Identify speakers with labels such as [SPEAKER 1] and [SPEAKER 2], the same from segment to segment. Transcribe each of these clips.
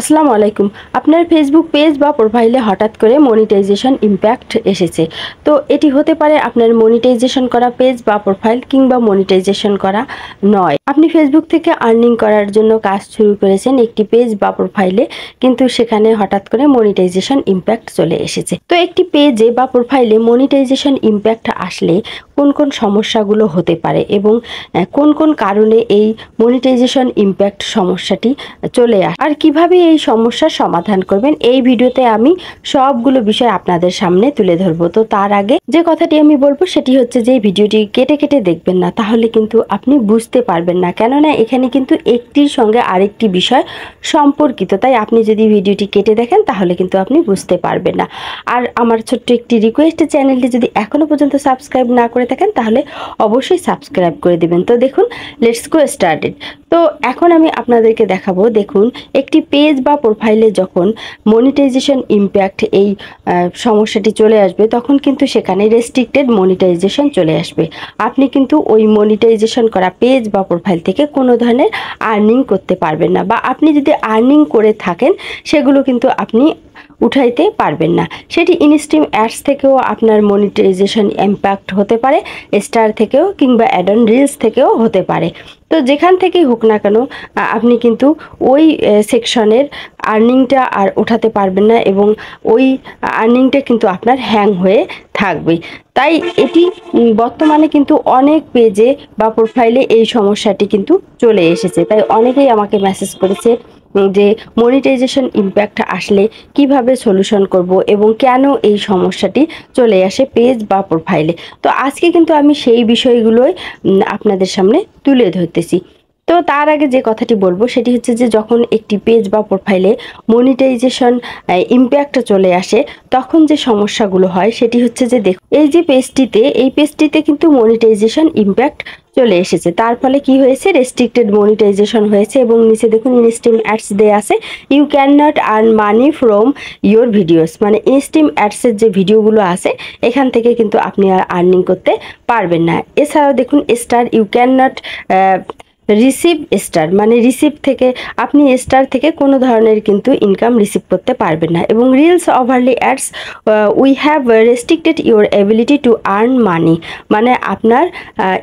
[SPEAKER 1] আসসালামু আলাইকুম আপনার ফেসবুক পেজ বা প্রোফাইলে হঠাৎ করে মনিটাইজেশন ইম্প্যাক্ট এসেছে তো এটি হতে পারে আপনার মনিটাইজেশন করা পেজ বা প্রোফাইল কিংবা মনিটাইজেশন করা নয় আপনি ফেসবুক থেকে আর্নিং করার জন্য কাজ শুরু করেছেন একটি পেজ বা প্রোফাইলে কিন্তু সেখানে হঠাৎ করে মনিটাইজেশন ইম্প্যাক্ট চলে এসেছে তো একটি পেজে বা প্রোফাইলে মনিটাইজেশন ইম্প্যাক্ট আসলে কোন কোন সমস্যাগুলো হতে পারে এবং কোন কোন কারণে এই মনিটাইজেশন ইম্প্যাক্ট সমস্যাটি চলে আসে আর কিভাবে এই সমস্যার সমাধান করবেন এই ভিডিওতে আমি সবগুলো বিষয় আপনাদের সামনে তুলে ধরবো তো তার আগে যে কথাটি আমি বলবো সেটি হচ্ছে যে ভিডিওটি কেটে কেটে দেখবেন না তাহলে কিন্তু আপনি বুঝতে পারবেন না কেননা এখানে কিন্তু একটির সঙ্গে আরেকটি বিষয় সম্পর্কিত তাই আপনি যদি ভিডিওটি কেটে দেখেন তাহলে কিন্তু আপনি বুঝতে পারবেন না আর আমার ছোট্ট একটি রিকোয়েস্ট চ্যানেলটি যদি এখনও পর্যন্ত সাবস্ক্রাইব না করে থাকেন তাহলে অবশ্যই সাবস্ক্রাইব করে দেবেন তো দেখুন লেটস গো স্টার্টেড তো এখন আমি আপনাদেরকে দেখাবো দেখুন একটি পেজ বা প্রোফাইলে যখন মনিটাইজেশন ইম্প্যাক্ট এই সমস্যাটি চলে আসবে তখন কিন্তু সেখানে রেস্ট্রিক্টেড মনিটাইজেশন চলে আসবে আপনি কিন্তু ওই মনিটাইজেশন করা পেজ বা প্রোফাইল থেকে কোনো ধরনের আর্নিং করতে পারবেন না বা আপনি যদি আর্নিং করে থাকেন সেগুলো কিন্তু আপনি উঠাইতে পারবেন না সেটি ইনস্ট্রিম অ্যাডস থেকেও আপনার মনিটাইজেশন ইম্প্যাক্ট হতে পারে স্টার থেকেও কিংবা অ্যাডন রিলস থেকেও হতে পারে তো যেখান থেকেই হোক না কেন আপনি কিন্তু ওই সেকশনের আর্নিংটা আর ওঠাতে পারবেন না এবং ওই আর্নিংটা কিন্তু আপনার হ্যাং হয়ে থাকবে তাই এটি বর্তমানে কিন্তু অনেক পেজে বা প্রোফাইলে এই সমস্যাটি কিন্তু চলে এসেছে তাই অনেকেই আমাকে মেসেজ করেছে যে মনিটাইজেশন ইম্প্যাক্ট আসলে কিভাবে সলিউশন করব এবং কেন এই সমস্যাটি চলে আসে পেজ বা প্রোফাইলে তো আজকে কিন্তু আমি সেই বিষয়গুলোই আপনাদের সামনে তুলে ধরতেছি তো তার আগে যে কথাটি বলবো সেটি হচ্ছে যে যখন একটি পেজ বা প্রোফাইলে মনিটাইজেশন ইম্প্যাক্টটা চলে আসে তখন যে সমস্যাগুলো হয় সেটি হচ্ছে যে দেখো এই যে পেজটিতে এই পেজটিতে কিন্তু মনিটাইজেশন ইম্প্যাক্ট চলে এসেছে তার ফলে কি হয়েছে রেস্ট্রিক্টেড মনিটাইজেশন হয়েছে এবং নিচে দেখুন ইনস্টিম অ্যাডস দেয়া আছে you can not earn money from your videos মানে ইনস্টিম অ্যাডসের যে ভিডিওগুলো আছে এখান থেকে কিন্তু আপনি আর আর্নিং করতে পারবেন না এছাড়াও দেখুন star you can not receive star মানে রিসিভ থেকে আপনি স্টার থেকে কোনো ধরনের কিন্তু ইনকাম রিসিভ করতে পারবেন না এবং reels overlay ads we have restricted your ability to earn money মানে আপনার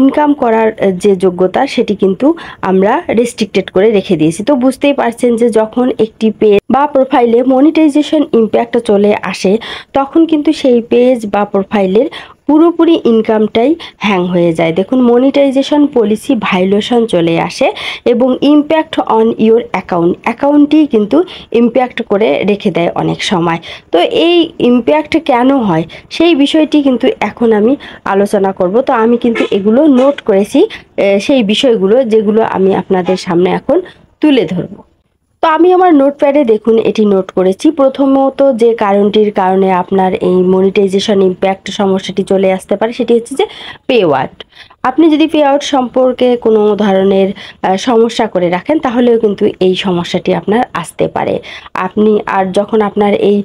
[SPEAKER 1] ইনকাম করার যে যোগ্যতা সেটি কিন্তু আমরা রেস্ট্রিক্টেড করে রেখে দিয়েছি তো বুঝতেই পারছেন যে যখন একটি পেজ বা প্রোফাইলে মনিটাইজেশন ইম্প্যাক্ট চলে আসে তখন কিন্তু সেই পেজ বা প্রোফাইলের পুরোপুরি ইনকামটাই হ্যাং হয়ে যায় দেখুন মনিটাইজেশন পলিসি ভাইলেশন চলে আসে এবং ইম্প্যাক্ট অন ইওর অ্যাকাউন্ট অ্যাকাউন্টই কিন্তু ইম্প্যাক্ট করে রেখে দেয় অনেক সময় তো এই ইম্প্যাক্ট কেন হয় সেই বিষয়টি কিন্তু এখন আমি আলোচনা করব তো আমি কিন্তু এগুলো নোট করেছি সেই বিষয়গুলো যেগুলো আমি আপনাদের সামনে এখন তুলে ধরবো তো আমি আমার নোটপ্যাডে দেখুন এটি নোট করেছি প্রথমত যে কারণটির কারণে আপনার এই মনিটাইজেশন ইম্প্যাক্ট সমস্যাটি চলে আসতে পারে সেটি হচ্ছে যে পে আপনি যদি পে আউট সম্পর্কে কোনো ধরনের সমস্যা করে রাখেন তাহলেও কিন্তু এই সমস্যাটি আপনার আসতে পারে আপনি আর যখন আপনার এই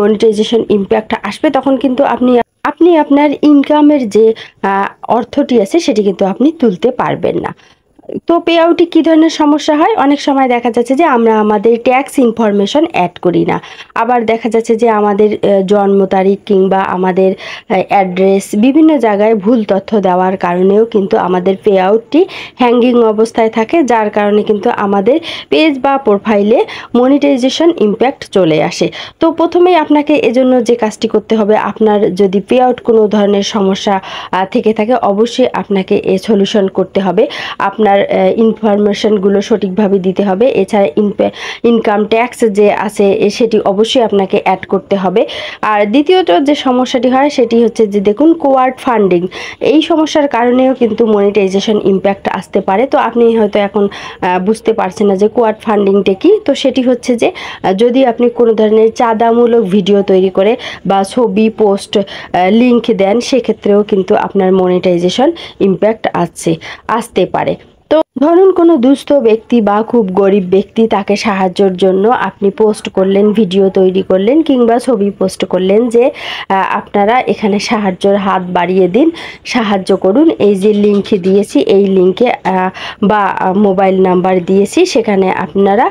[SPEAKER 1] মনিটাইজেশন ইম্প্যাক্ট আসবে তখন কিন্তু আপনি আপনি আপনার ইনকামের যে অর্থটি আছে সেটি কিন্তু আপনি তুলতে পারবেন না তো পে আউটে কী ধরনের সমস্যা হয় অনেক সময় দেখা যাচ্ছে যে আমরা আমাদের ট্যাক্স ইনফরমেশন অ্যাড করি না আবার দেখা যাচ্ছে যে আমাদের জন্ম তারিখ কিংবা আমাদের অ্যাড্রেস বিভিন্ন জায়গায় ভুল তথ্য দেওয়ার কারণেও কিন্তু আমাদের পে আউটটি হ্যাঙ্গিং অবস্থায় থাকে যার কারণে কিন্তু আমাদের পেজ বা প্রোফাইলে মনিটাইজেশন ইম্প্যাক্ট চলে আসে তো প্রথমেই আপনাকে এজন্য যে কাজটি করতে হবে আপনার যদি পে আউট কোনো ধরনের সমস্যা থেকে থাকে অবশ্যই আপনাকে এ সলিউশন করতে হবে আপনার তার ইনফরমেশনগুলো সঠিকভাবে দিতে হবে এছাড়া ইনকাম ট্যাক্স যে আছে সেটি অবশ্যই আপনাকে অ্যাড করতে হবে আর দ্বিতীয়ত যে সমস্যাটি হয় সেটি হচ্ছে যে দেখুন কোয়ার্ড ফান্ডিং এই সমস্যার কারণেও কিন্তু মনিটাইজেশন ইম্প্যাক্ট আসতে পারে তো আপনি হয়তো এখন বুঝতে পারছেন না যে কোয়ার্ড ফান্ডিংটা কি তো সেটি হচ্ছে যে যদি আপনি কোনো ধরনের চাঁদামূলক ভিডিও তৈরি করে বা ছবি পোস্ট লিঙ্ক দেন সেক্ষেত্রেও কিন্তু আপনার মনিটাইজেশন ইম্প্যাক্ট আসছে আসতে পারে তো ধরুন কোনো দুস্থ ব্যক্তি বা খুব গরিব ব্যক্তি তাকে সাহায্যর জন্য আপনি পোস্ট করলেন ভিডিও তৈরি করলেন কিংবা ছবি পোস্ট করলেন যে আপনারা এখানে সাহায্যর হাত বাড়িয়ে দিন সাহায্য করুন এই যে লিঙ্ক দিয়েছি এই লিঙ্কে বা মোবাইল নাম্বার দিয়েছি সেখানে আপনারা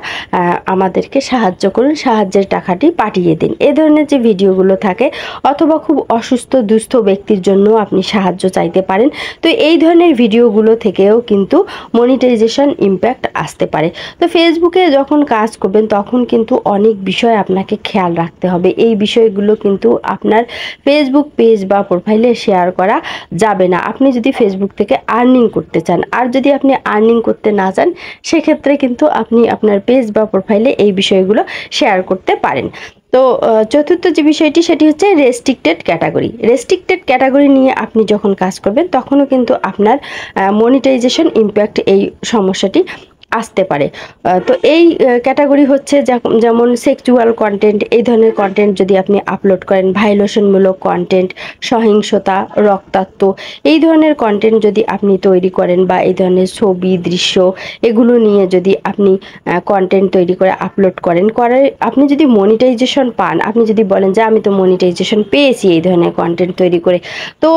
[SPEAKER 1] আমাদেরকে সাহায্য করুন সাহায্যের টাকাটি পাঠিয়ে দিন এ ধরনের যে ভিডিওগুলো থাকে অথবা খুব অসুস্থ দুস্থ ব্যক্তির জন্য আপনি সাহায্য চাইতে পারেন তো এই ধরনের ভিডিওগুলো থেকেও কিন্তু মনি মনিটাইজেশন ইম্প্যাক্ট আসতে পারে তো ফেসবুকে যখন কাজ করবেন তখন কিন্তু অনেক বিষয় আপনাকে খেয়াল রাখতে হবে এই বিষয়গুলো কিন্তু আপনার ফেসবুক পেজ বা প্রোফাইলে শেয়ার করা যাবে না আপনি যদি ফেসবুক থেকে আর্নিং করতে চান আর যদি আপনি আর্নিং করতে না চান সেক্ষেত্রে কিন্তু আপনি আপনার পেজ বা প্রোফাইলে এই বিষয়গুলো শেয়ার করতে পারেন তো চতুর্থ যে বিষয়টি সেটি হচ্ছে রেস্ট্রিক্টেড ক্যাটাগরি রেস্ট্রিক্টেড ক্যাটাগরি নিয়ে আপনি যখন কাজ করবেন তখনও কিন্তু আপনার মনিটাইজেশন ইম্প্যাক্ট এই সমস্যাটি আসতে পারে তো এই ক্যাটাগরি হচ্ছে যেমন সেক্সুয়াল কন্টেন্ট এই ধরনের কন্টেন্ট যদি আপনি আপলোড করেন ভাইলেশনমূলক কন্টেন্ট সহিংসতা রক্তাত্ম এই ধরনের কন্টেন্ট যদি আপনি তৈরি করেন বা এই ধরনের ছবি দৃশ্য এগুলো নিয়ে যদি আপনি কন্টেন্ট তৈরি করে আপলোড করেন করার আপনি যদি মনিটাইজেশন পান আপনি যদি বলেন যে আমি তো মনিটাইজেশন পেয়েছি এই ধরনের কন্টেন্ট তৈরি করে তো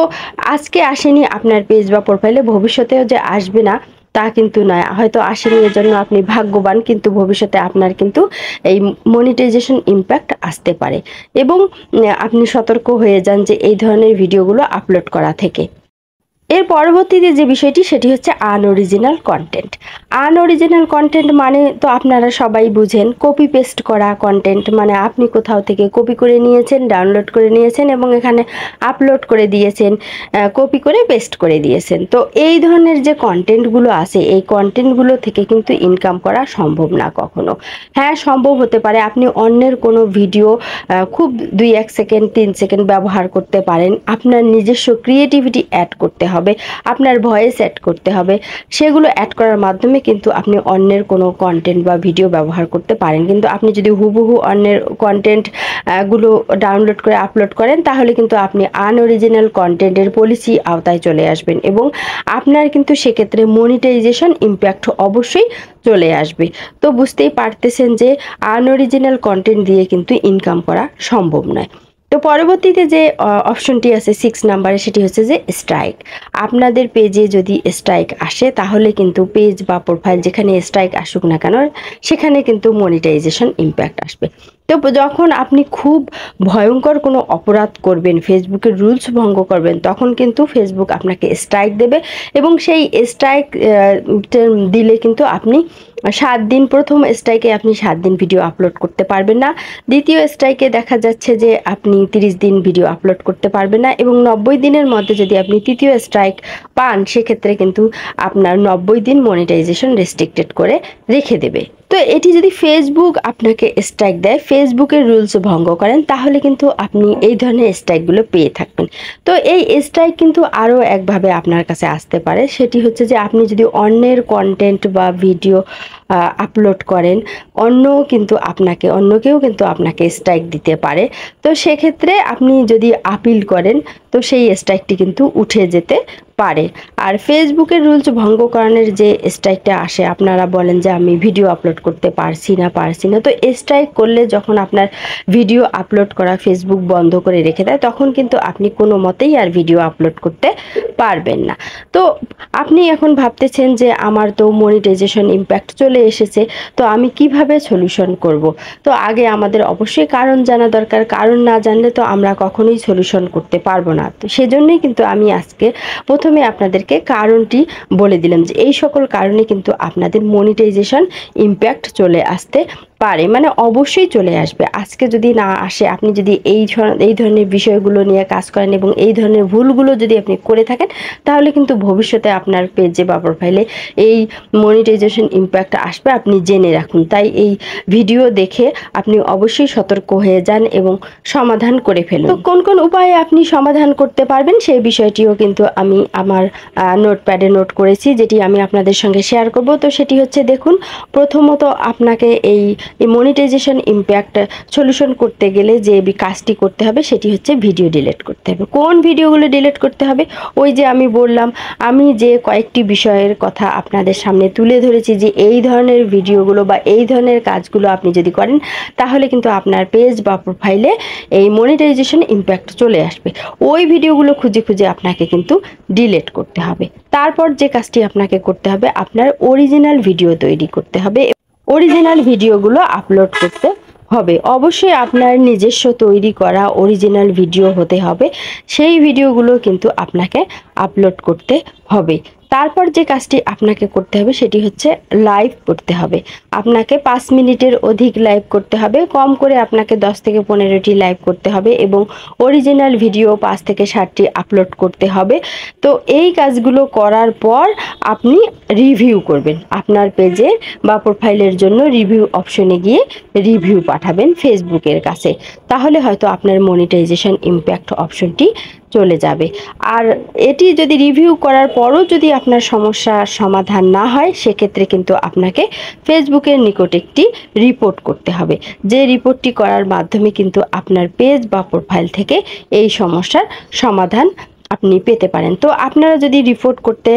[SPEAKER 1] আজকে আসেনি আপনার পেজ বা প্রোফাইলে ভবিষ্যতেও যে আসবে না তা কিন্তু নয় হয়তো আসেনি জন্য আপনি ভাগ্যবান কিন্তু ভবিষ্যতে আপনার কিন্তু এই মনিটাইজেশন ইম্প্যাক্ট আসতে পারে এবং আপনি সতর্ক হয়ে যান যে এই ধরনের ভিডিওগুলো আপলোড করা থেকে এর পরবর্তীতে যে বিষয়টি সেটি হচ্ছে আনঅরিজিনাল কন্টেন্ট আনঅরিজিনাল কন্টেন্ট মানে তো আপনারা সবাই বুঝেন কপি পেস্ট করা কন্টেন্ট মানে আপনি কোথাও থেকে কপি করে নিয়েছেন ডাউনলোড করে নিয়েছেন এবং এখানে আপলোড করে দিয়েছেন কপি করে পেস্ট করে দিয়েছেন তো এই ধরনের যে কন্টেন্টগুলো আছে এই কন্টেন্টগুলো থেকে কিন্তু ইনকাম করা সম্ভব না কখনো হ্যাঁ সম্ভব হতে পারে আপনি অন্যের কোনো ভিডিও খুব দুই এক সেকেন্ড তিন সেকেন্ড ব্যবহার করতে পারেন আপনার নিজস্ব ক্রিয়েটিভিটি অ্যাড করতে হবে হবে আপনার ভয়েস অ্যাড করতে হবে সেগুলো অ্যাড করার মাধ্যমে কিন্তু আপনি অন্যের কোনো কন্টেন্ট বা ভিডিও ব্যবহার করতে পারেন কিন্তু আপনি যদি হুবহু অন্যের কন্টেন্ট গুলো ডাউনলোড করে আপলোড করেন তাহলে কিন্তু আপনি আনঅরিজিনাল কন্টেন্টের পলিসি আওতায় চলে আসবেন এবং আপনার কিন্তু সেক্ষেত্রে মনিটাইজেশন ইম্প্যাক্ট অবশ্যই চলে আসবে তো বুঝতেই পারতেছেন যে আনঅরিজিনাল কন্টেন্ট দিয়ে কিন্তু ইনকাম করা সম্ভব নয় তো পরবর্তীতে যে অপশনটি আছে সিক্স নাম্বারে সেটি হচ্ছে যে স্ট্রাইক আপনাদের পেজে যদি স্ট্রাইক আসে তাহলে কিন্তু পেজ বা প্রোফাইল যেখানে স্ট্রাইক আসুক না কেন সেখানে কিন্তু মনিটাইজেশন ইম্প্যাক্ট আসবে তো যখন আপনি খুব ভয়ঙ্কর কোনো অপরাধ করবেন ফেসবুকের রুলস ভঙ্গ করবেন তখন কিন্তু ফেসবুক আপনাকে স্ট্রাইক দেবে এবং সেই স্ট্রাইক দিলে কিন্তু আপনি সাত দিন প্রথম স্ট্রাইকে আপনি সাত দিন ভিডিও আপলোড করতে পারবেন না দ্বিতীয় স্ট্রাইকে দেখা যাচ্ছে যে আপনি 30 দিন ভিডিও আপলোড করতে পারবেন না এবং নব্বই দিনের মধ্যে যদি আপনি তৃতীয় স্ট্রাইক পান সেক্ষেত্রে কিন্তু আপনার নব্বই দিন মনিটাইজেশন রেস্ট্রিক্টেড করে রেখে দেবে তো এটি যদি ফেসবুক আপনাকে স্ট্রাইক দেয় ফেসবুকের রুলস ভঙ্গ করেন তাহলে কিন্তু আপনি এই ধরনের স্ট্রাইকগুলো পেয়ে থাকবেন তো এই স্ট্রাইক কিন্তু আরও একভাবে আপনার কাছে আসতে পারে সেটি হচ্ছে যে আপনি যদি অন্যের কন্টেন্ট বা ভিডিও আপলোড করেন অন্য কিন্তু আপনাকে অন্য কেউ কিন্তু আপনাকে স্ট্রাইক দিতে পারে তো সেক্ষেত্রে আপনি যদি আপিল করেন তো সেই স্ট্রাইকটি কিন্তু উঠে যেতে পারে আর ফেসবুকের রুলস ভঙ্গকরণের যে স্ট্রাইকটা আসে আপনারা বলেন যে আমি ভিডিও আপলোড করতে পারছি না পারছি না তো স্ট্রাইক করলে যখন আপনার ভিডিও আপলোড করা ফেসবুক বন্ধ করে রেখে দেয় তখন কিন্তু আপনি কোনো মতেই আর ভিডিও আপলোড করতে পারবেন না তো আপনি এখন ভাবতেছেন যে আমার তো মনিটাইজেশন ইম্প্যাক্ট চলে এসেছে তো আমি কিভাবে সলিউশন করব। তো আগে আমাদের অবশ্যই কারণ জানা দরকার কারণ না জানলে তো আমরা কখনোই সলিউশন করতে পারবো না তো সেজন্যই কিন্তু আমি আজকে প্রথমে আপনাদেরকে কারণটি বলে দিলাম যে এই সকল কারণে কিন্তু আপনাদের মনিটাইজেশন ইম্প্যাক্ট চলে আসতে পারে মানে অবশ্যই চলে আসবে আজকে যদি না আসে আপনি যদি এই এই ধরনের বিষয়গুলো নিয়ে কাজ করেন এবং এই ধরনের ভুলগুলো যদি আপনি করে থাকেন তাহলে কিন্তু ভবিষ্যতে আপনার পেজে বা প্রোফাইলে এই মনিটাইজেশন ইম্প্যাক্ট আসবে আপনি জেনে রাখুন তাই এই ভিডিও দেখে আপনি অবশ্যই সতর্ক হয়ে যান এবং সমাধান করে ফেলুন তো কোন কোন উপায়ে আপনি সমাধান করতে পারবেন সেই বিষয়টিও কিন্তু আমি আমার নোটপ্যাডে নোট করেছি যেটি আমি আপনাদের সঙ্গে শেয়ার করব তো সেটি হচ্ছে দেখুন প্রথমত আপনাকে এই এই মনিটাইজেশন ইম্প্যাক্ট সলিউশন করতে গেলে যে কাজটি করতে হবে সেটি হচ্ছে ভিডিও ডিলেট করতে হবে কোন ভিডিওগুলো ডিলেট করতে হবে ওই যে আমি বললাম আমি যে কয়েকটি বিষয়ের কথা আপনাদের সামনে তুলে ধরেছি যে এই ধরনের ভিডিওগুলো বা এই ধরনের কাজগুলো আপনি যদি করেন তাহলে কিন্তু আপনার পেজ বা প্রোফাইলে এই মনিটাইজেশন ইম্প্যাক্ট চলে আসবে ওই ভিডিওগুলো খুঁজে খুঁজে আপনাকে কিন্তু ডিলেট করতে হবে তারপর যে কাজটি আপনাকে করতে হবে আপনার অরিজিনাল ভিডিও তৈরি করতে হবে অরিজিনাল ভিডিওগুলো আপলোড করতে হবে অবশ্যই আপনার নিজস্ব তৈরি করা অরিজিনাল ভিডিও হতে হবে সেই ভিডিওগুলো কিন্তু আপনাকে আপলোড করতে হবে তারপর যে কাজটি আপনাকে করতে হবে সেটি হচ্ছে লাইভ করতে হবে আপনাকে পাঁচ মিনিটের অধিক লাইভ করতে হবে কম করে আপনাকে দশ থেকে পনেরোটি লাইভ করতে হবে এবং অরিজিনাল ভিডিও পাঁচ থেকে ষাটটি আপলোড করতে হবে তো এই কাজগুলো করার পর আপনি রিভিউ করবেন আপনার পেজে বা প্রোফাইলের জন্য রিভিউ অপশনে গিয়ে রিভিউ পাঠাবেন ফেসবুকের কাছে তাহলে হয়তো আপনার মনিটাইজেশন ইম্প্যাক্ট অপশনটি চলে যাবে আর এটি যদি রিভিউ করার পরও যদি আপনার সমস্যা সমাধান না হয় সেক্ষেত্রে কিন্তু আপনাকে ফেসবুকের নিকট একটি রিপোর্ট করতে হবে যে রিপোর্টটি করার মাধ্যমে কিন্তু আপনার পেজ বা প্রোফাইল থেকে এই সমস্যার সমাধান আপনি পেতে পারেন তো আপনারা যদি রিপোর্ট করতে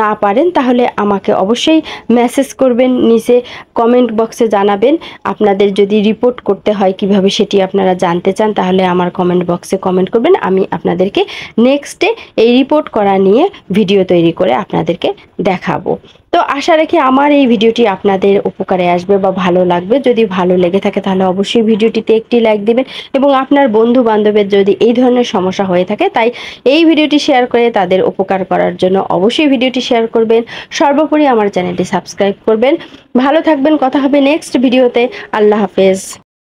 [SPEAKER 1] না পারেন তাহলে আমাকে অবশ্যই মেসেজ করবেন নিচে কমেন্ট বক্সে জানাবেন আপনাদের যদি রিপোর্ট করতে হয় কিভাবে সেটি আপনারা জানতে চান তাহলে আমার কমেন্ট বক্সে কমেন্ট করবেন আমি আপনাদেরকে নেক্সটে এই রিপোর্ট করা নিয়ে ভিডিও তৈরি করে আপনাদেরকে দেখাবো তো আশা রাখি আমার এই ভিডিওটি আপনাদের উপকারে আসবে বা ভালো লাগবে যদি ভালো লেগে থাকে তাহলে অবশ্যই ভিডিওটিতে একটি লাইক দিবেন এবং আপনার বন্ধু বান্ধবের যদি এই ধরনের সমস্যা হয়ে থাকে তাই এই ভিডিওটি শেয়ার করে তাদের উপকার করার জন্য অবশ্যই ভিডিওটি শেয়ার করবেন সর্বোপরি আমার চ্যানেলটি সাবস্ক্রাইব করবেন ভালো থাকবেন কথা হবে নেক্সট ভিডিওতে আল্লাহ হাফেজ